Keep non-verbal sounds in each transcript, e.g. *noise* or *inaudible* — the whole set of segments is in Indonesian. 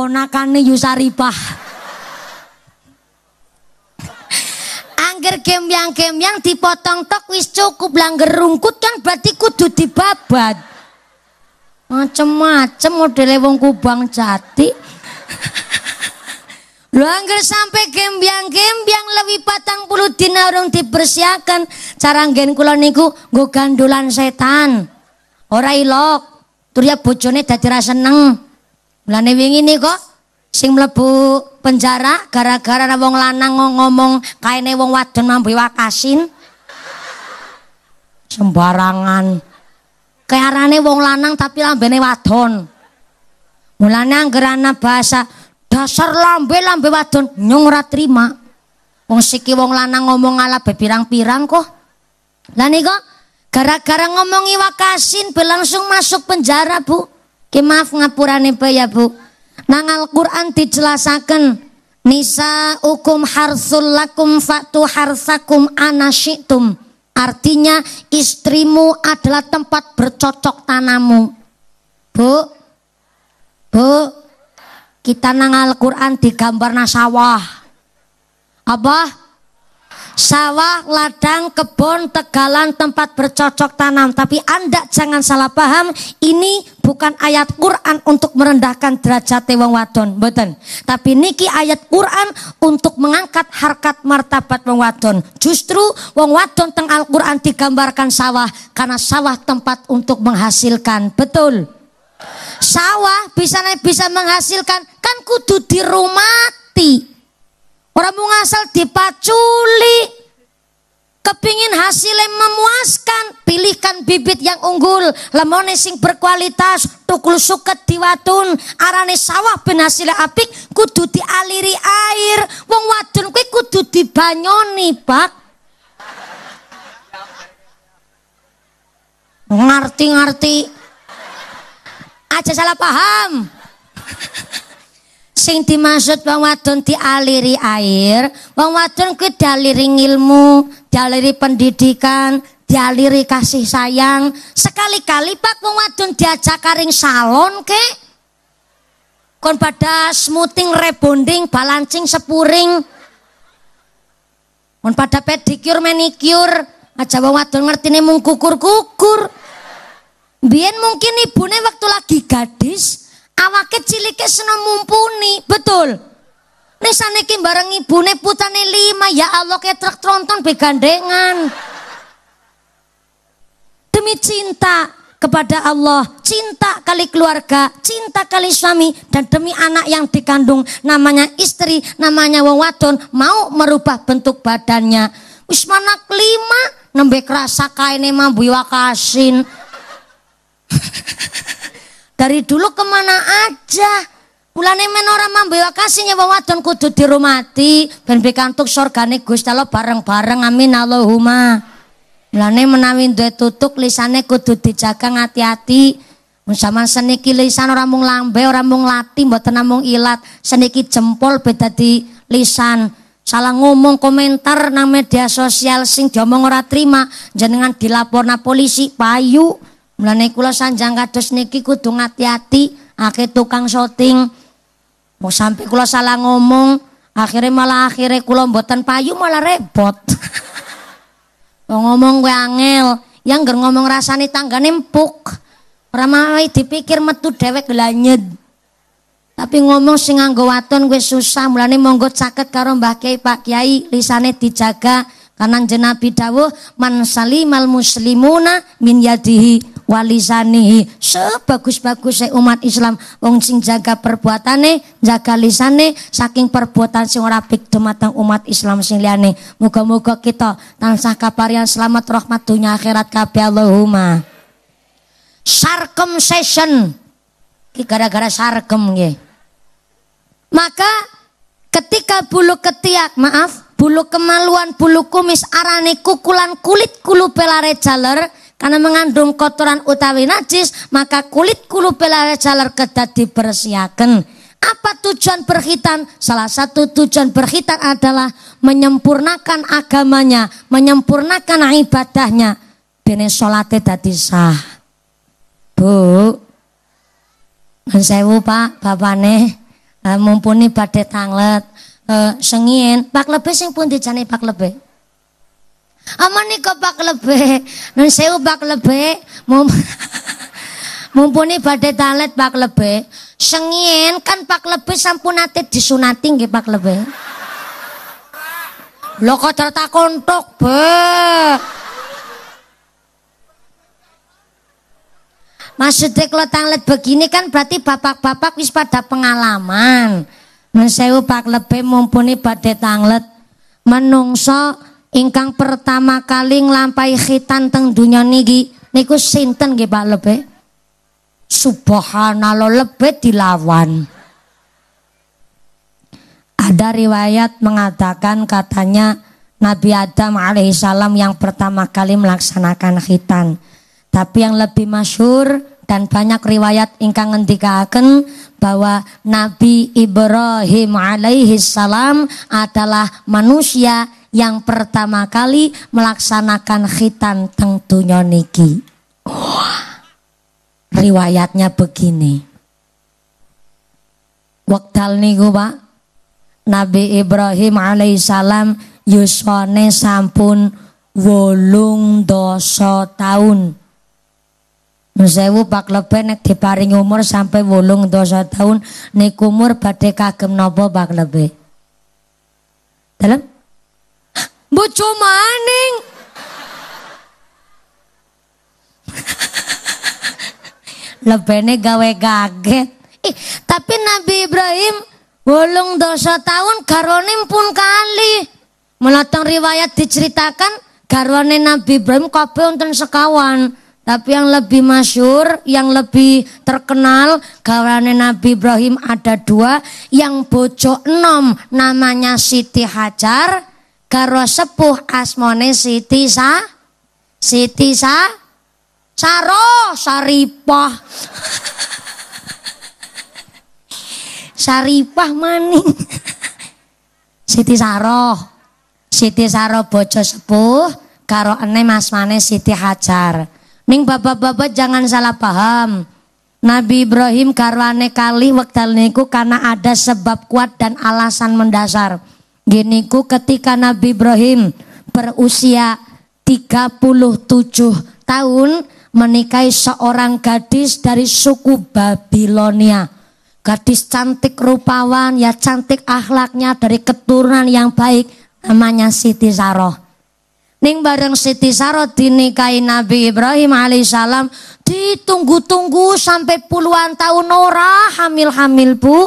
ponakane Yusaribah. Angger kemyang-kemyang dipotong tok wis cukup langger rungkut kan berarti kudu dibabat. Macem-macem modele wong Kubang Jati. lu angger sampe kembiang-kembiang lebih patang puluh dina orang dipersiakan. Cara nggen kula niku gue gandulan setan. Ora ilok. turya ya bojone dadi rasa seneng. Mulane wingi kok, sing mlebu penjara gara-gara wong lanang ngomong kaene wong wadon mambu wakasin. Sembarangan. Kayarane wong lanang tapi lambene wadon. Mulane gerana bahasa dasar lambe lambe wadon nyung ora terima. Wong siki wong lanang ngomong ala bebirang-pirang kok. Lah niku gara-gara ngomongi wakasin belangsung masuk penjara, Bu. Ki maaf ngapurane pe ya Bu. Nang Al-Qur'an dijelasaken Nisa ukum harsul lakum fatu harsakum anasyitum. Artinya istrimu adalah tempat bercocok tanamu. Bu, bu, kita nang Al-Quran digambar sawah. Apa? Sawah, ladang, kebun, tegalan, tempat bercocok tanam. Tapi Anda jangan salah paham, ini bukan ayat Quran untuk merendahkan derajat wong wadon, mboten. Tapi niki ayat Quran untuk mengangkat harkat martabat wong wadon. Justru wong wadon teng Al-Quran digambarkan sawah karena sawah tempat untuk menghasilkan. Betul. Sawah bisa bisa menghasilkan kan kudu dirumati. Orang mau ngasal dipaculi. Kepingin hasil yang memuaskan, pilihkan bibit yang unggul, lemone sing berkualitas, tukul suket diwatun, arane sawah ben hasilnya apik, kudu dialiri air, wong wadun kuwi kudu dibanyoni, Pak. Ngerti-ngerti. Aja salah paham sing dimaksud wong wadon dialiri air, wong wadon kuwi dialiri ilmu, dialiri pendidikan, dialiri kasih sayang. Sekali-kali pak wong wadon diajak karing salon ke kon pada smoothing, rebonding, balancing, sepuring. Kon pada pedikur, manikur, aja wong wadon ngertine mung kukur-kukur. Biyen mungkin ibune waktu lagi gadis, kecil-kecil seneng mumpuni, betul. sana iki bareng ibu ibune putane lima, ya Allah kayak truk tronton begandengan. Demi cinta kepada Allah, cinta kali keluarga, cinta kali suami, dan demi anak yang dikandung, namanya istri, namanya wong mau merubah bentuk badannya. Wismanak lima, nembe rasa kaine mambu wakasin. Dari dulu kemana aja. Pulane men ora wa kasih nyewa wadon kudu dirumati ben kantuk surgane Gusti Allah bareng-bareng amin Allahumma. Mulane menawi duwe tutuk lisane kudu dijaga ati ati Mun sampean seniki lisan ora mung lambe, ora mung lati, mboten namung ilat, seniki jempol beda di lisan. Salah ngomong komentar nang media sosial sing diomong ora terima, jenengan dilaporna polisi payu. Mulane kula sanjang kados niki kudu ngati-ati akeh tukang syuting. Mau sampai kula salah ngomong, akhirnya malah akhirnya kula mboten payu malah repot. *laughs* ngomong gue angel, yang ger ngomong rasane tanggane empuk. Ora dipikir metu dhewek glanyet. Tapi ngomong sing nganggo waton gue susah, mulane monggo caket karo Mbah Kiai Pak Kiai, lisane dijaga. Kanan jenabi dawuh man salimal muslimuna min yadihi walisani sebagus-bagusnya umat Islam wong sing jaga perbuatane jaga lisane saking perbuatan sing ora pik matang umat Islam sing liyane muga-muga kita tansah kaparian selamat rahmat dunia akhirat kabeh Allahumma Sharkom ki gara-gara sarkem nggih maka ketika bulu ketiak maaf bulu kemaluan bulu kumis arane kukulan kulit kulu pelare jaler karena mengandung kotoran utawi najis, maka kulit kulu pelare jalar kedat dibersihakan Apa tujuan berkhitan? Salah satu tujuan berkhitan adalah menyempurnakan agamanya, menyempurnakan ibadahnya. Bene sholatnya tadi sah. Bu, sewu pak, bapak nih eh, mumpuni badai tanglet, eh, sengin. pak lebih sing pun dijani pak lebih. Aman Pak Lebe. Nun sewu Pak Lebe. *laughs* Mumpuni badai talet Pak Lebe. Sengien kan Pak Lebe sampun nate disunating ke Pak Lebe. Lo kok cerita kontok, Be. Maksudnya kalau tanglet begini kan berarti bapak-bapak wis pada pengalaman. Nun sewu Pak Lebe mumpuni badai tanglet menungso ingkang pertama kali nglampahi khitan teng dunia niki niku sinten nggih Pak Lebe? Subhanallah lebe dilawan. Ada riwayat mengatakan katanya Nabi Adam alaihissalam yang pertama kali melaksanakan khitan. Tapi yang lebih masyur dan banyak riwayat ingkang ngendikaken bahwa Nabi Ibrahim alaihissalam adalah manusia yang pertama kali melaksanakan khitan teng dunya niki. oh, Riwayatnya begini. Waktal niku Pak Nabi Ibrahim alaihissalam yusone sampun wolung dosa tahun Nusewu pak lebih nek diparing umur sampai wolung dosa tahun nek umur badai kagem nopo pak lebih Dalam Bojo maning. Lebene gawe kaget. Ih, tapi Nabi Ibrahim bolong dosa tahun garonim pun kali. Melatang riwayat diceritakan garwane Nabi Ibrahim kabeh wonten sekawan. Tapi yang lebih masyur, yang lebih terkenal, garwane Nabi Ibrahim ada dua, yang bojo enam namanya Siti Hajar, Karo sepuh asmane Siti Sa Siti Sa Saro Saripah *laughs* Saripah maning *laughs* Siti Saro Siti Saro bojo sepuh karo ene asmane Siti Hajar Ming bapak-bapak jangan salah paham Nabi Ibrahim karwane kali wektal niku karena ada sebab kuat dan alasan mendasar. Geniku ketika Nabi Ibrahim berusia 37 tahun menikahi seorang gadis dari suku Babilonia. Gadis cantik rupawan, ya cantik akhlaknya dari keturunan yang baik namanya Siti Saroh. Ning bareng Siti Saroh dinikahi Nabi Ibrahim alaihissalam ditunggu-tunggu sampai puluhan tahun ora hamil-hamil bu.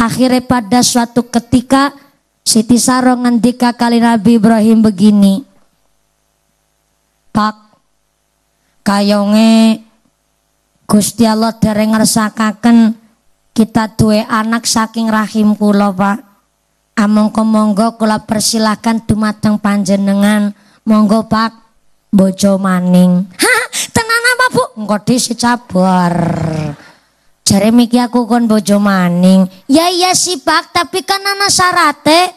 Akhirnya pada suatu ketika Siti Sarong ngendika kali Nabi Ibrahim begini. Pak kayonge Gusti Allah dereng ngersakaken kita duwe anak saking rahim kula, Pak. Amangka ah, monggo kula persilahkan dumateng panjenengan. Monggo, Pak, bojo maning. *laughs* Hah, tenan apa, Bu? Engko disecabar. Jare miki aku kon bojo maning. Ya iya sih, Pak, tapi kan ana syarate.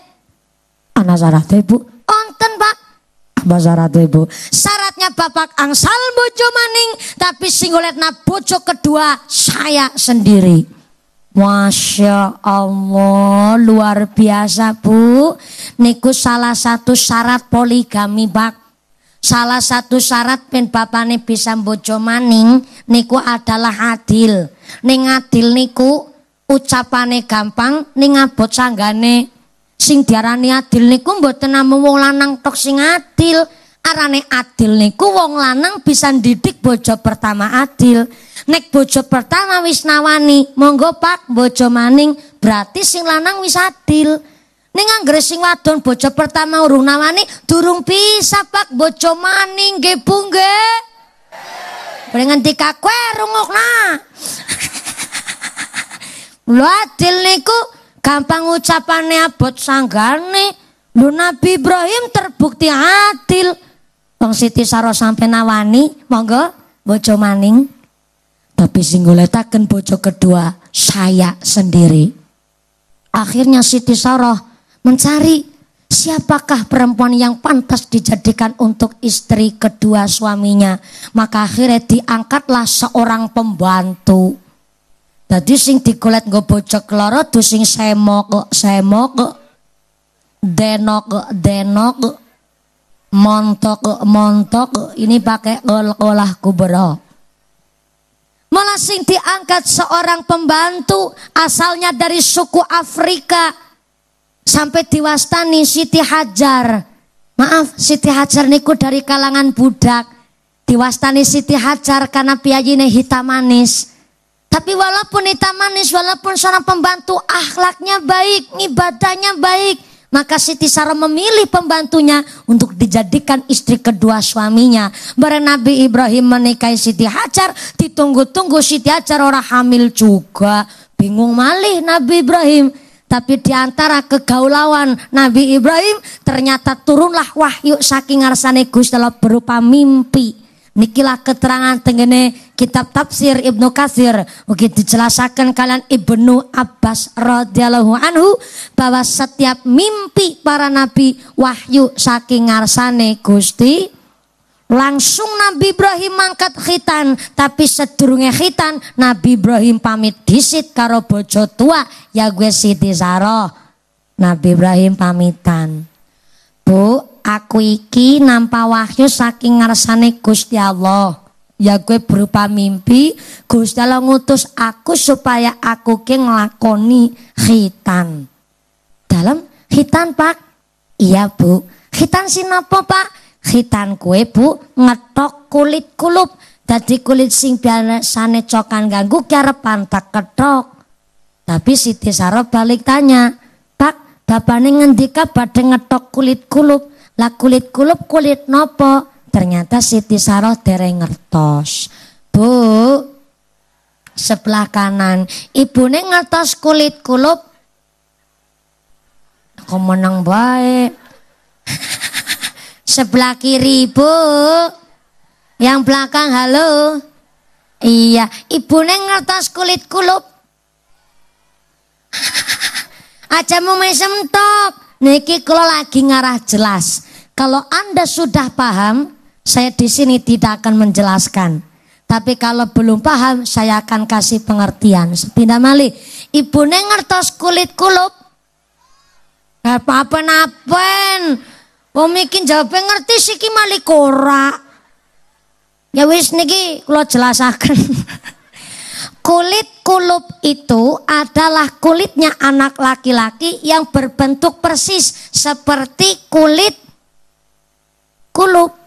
Ana syarate, Bu? Onten, Pak. Apa syaratnya, Bu? Syaratnya Bapak angsal bojo maning, tapi singoletna bojo kedua saya sendiri. Masya Allah, luar biasa Bu. Niku salah satu syarat poligami Pak. Salah satu syarat pen bapane bisa bojo maning niku adalah adil. Ning adil niku ucapane gampang ning abot sanggane. Sing diarani adil niku mboten namung wong lanang tok sing adil. Arane adil niku wong lanang bisa didik bojo pertama adil. Nek bojo pertama wis nawani, monggo Pak bojo maning, berarti sing lanang wis adil. Ning gresing wadon bojo pertama urung nawani durung pisah pak bojo maning nggih Bu nggih. Bari nganti kakwe rungokna. *laughs* adil niku gampang ucapane abot sanggane. nih, Nabi Ibrahim terbukti adil. bang Siti Saro sampai nawani, monggo bojo maning. Tapi sing goletaken bojo kedua saya sendiri. Akhirnya Siti Saroh mencari siapakah perempuan yang pantas dijadikan untuk istri kedua suaminya. Maka akhirnya diangkatlah seorang pembantu. Jadi sing dikulit nggak bocok loro tuh sing semok semok denok denok montok montok ini pakai olah-olah kubro. Malah sing diangkat seorang pembantu asalnya dari suku Afrika sampai diwastani Siti Hajar. Maaf, Siti Hajar niku dari kalangan budak. Diwastani Siti Hajar karena piyayine hitam manis. Tapi walaupun hitam manis, walaupun seorang pembantu akhlaknya baik, ibadahnya baik, maka Siti Sarah memilih pembantunya untuk dijadikan istri kedua suaminya. Bareng Nabi Ibrahim menikahi Siti Hajar, ditunggu-tunggu Siti Hajar orang hamil juga. Bingung malih Nabi Ibrahim. Tapi di antara kegaulawan Nabi Ibrahim ternyata turunlah wahyu saking ngarsane Gusti Allah berupa mimpi. Nikilah keterangan tengene kitab tafsir Ibnu Katsir mungkin dijelaskan kalian Ibnu Abbas radhiyallahu anhu bahwa setiap mimpi para nabi wahyu saking ngarsane Gusti Langsung Nabi Ibrahim mangkat khitan, tapi sedurunge khitan Nabi Ibrahim pamit disit karo bojo tua ya gue Siti Saroh. Nabi Ibrahim pamitan. Bu, aku iki nampa wahyu saking ngarsane Gusti Allah. Ya gue berupa mimpi, Gusti Allah ngutus aku supaya aku ki nglakoni khitan. Dalam khitan, Pak? Iya, Bu. Khitan sinapa, Pak? khitan kue bu ngetok kulit kulup jadi kulit sing sana cokan ganggu karepan pantak ketok tapi Siti Saro balik tanya Pak bapaknya ngendika badhe ngetok kulit kulup lah kulit kulup kulit nopo ternyata Siti Saro dereng ngertos Bu sebelah kanan ibune ngertos kulit kulup aku menang baik *laughs* Sebelah kiri ibu. Yang belakang halo. Iya, neng ngertos kulit kulup. *laughs* Aja mau mesem top. Niki kalau lagi ngarah jelas. Kalau Anda sudah paham, saya di sini tidak akan menjelaskan. Tapi kalau belum paham, saya akan kasih pengertian. Sepindah mali, neng ngertos kulit kulup. Apa-apa napen. Wong mikin jawab ngerti ki malik kora. Ya wis niki kula jelasaken. *laughs* kulit kulup itu adalah kulitnya anak laki-laki yang berbentuk persis seperti kulit kulup.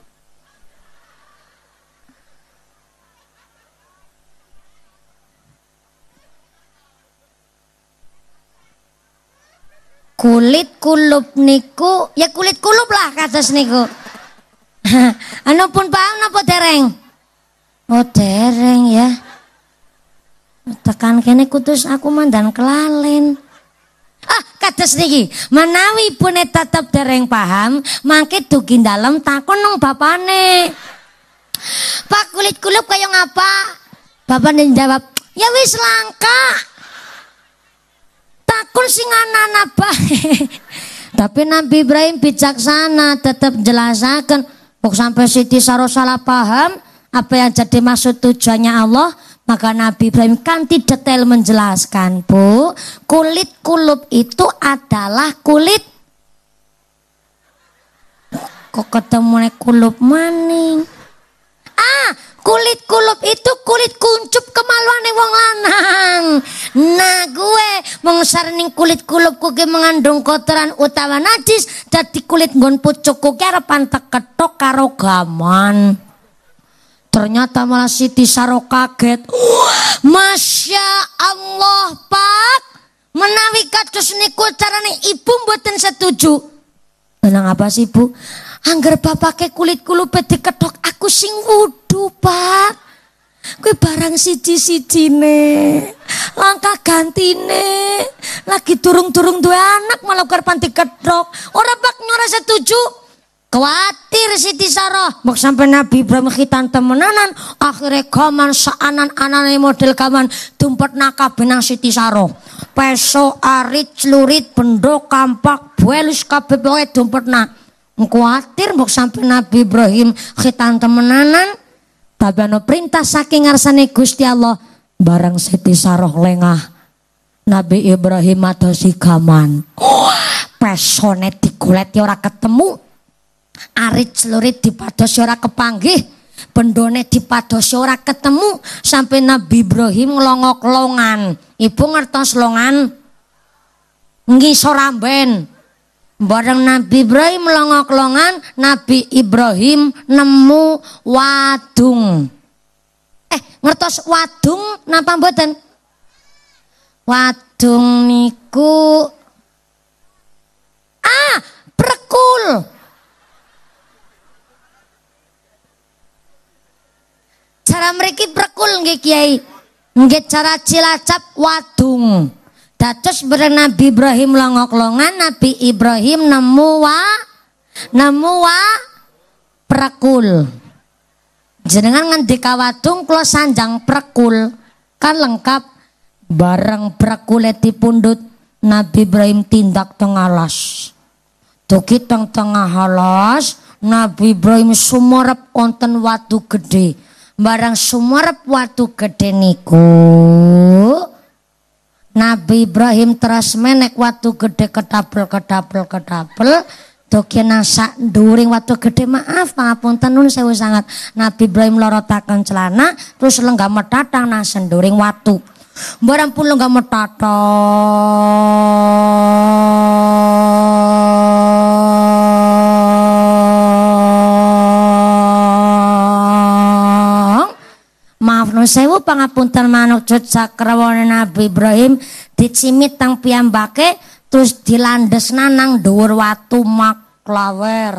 kulit kulup niku ya kulit kulup lah kados niku *laughs* anu pun paham napa dereng oh dereng ya tekan kene kutus aku mandan kelalen ah kados niki menawi pune tetep dereng paham mangke dugi dalem takon nang bapane Pak kulit kulup kaya ngapa? Bapak jawab, ya wis langka takon sing anak-anak *laughs* Tapi Nabi Ibrahim bijaksana tetap jelasakan. Kok sampai Siti Saro salah paham apa yang jadi maksud tujuannya Allah. Maka Nabi Ibrahim kanti detail menjelaskan. Bu, kulit kulub itu adalah kulit kok ketemu kulub maning ah kulit kulup itu kulit kuncup kemaluan wong lanang nah gue mengsarning kulit kulupku ge mengandung kotoran utawa najis jadi kulit nggon pucukku ki pantek ketok karo gaman ternyata malah Siti Saro kaget Masya Allah pak menawi kados niku carane ibu mboten setuju tenang apa sih bu? Angger bapak ke kulit kulupet ketok, aku sing wudu, Pak. Kue barang siji ne. Langkah gantine. Lagi turung turung dua anak malah panti ketok. Orang bak nyora setuju. Khawatir Siti Sarah, mau sampai Nabi Ibrahim kita temenanan, akhirnya kaman seanan anane model kaman tumpet naka benang Siti Sarah. Peso arit celurit pendok kampak buelus kabeh tumpet nak. Kuatir mbok sampai Nabi Ibrahim khitan temenanan babano perintah saking arsane Gusti Allah barang seti Saroh lengah Nabi Ibrahim atau si Oh, pesone digoleti ora ketemu. Arit celurit dipadosi ora kepanggih. Bendone dipadosi ora ketemu sampai Nabi Ibrahim longok longan. Ibu ngertos longan? Ngisor amben. Bareng Nabi Ibrahim longok-longan, Nabi Ibrahim nemu wadung. Eh, ngertos wadung napa mboten? Wadung niku Ah, prekul. Cara mereka prekul nggih Kiai. Nggih cara Cilacap wadung. Dados bareng Nabi Ibrahim longok-longan Nabi Ibrahim nemu wa nemu wa prekul. Jenengan ngendika wadung kula sanjang prekul. Kan lengkap bareng prekule dipundhut Nabi Ibrahim tindak alas. Dugi teng tengah halas Nabi Ibrahim sumerep wonten watu gede. Barang sumerep watu gede niku Nabi Ibrahim terus menek waktu gede kedapel kedapel kedapel Doki nasak during waktu gede maaf pun tenun saya sangat Nabi Ibrahim lorotakan celana terus lenggak metatang nasen during waktu Barang pun mau metatang Nun sewu pangapunten cut sakrawana Nabi Ibrahim dicimit tang piyambake terus dilandes nanang dhuwur watu maklawer.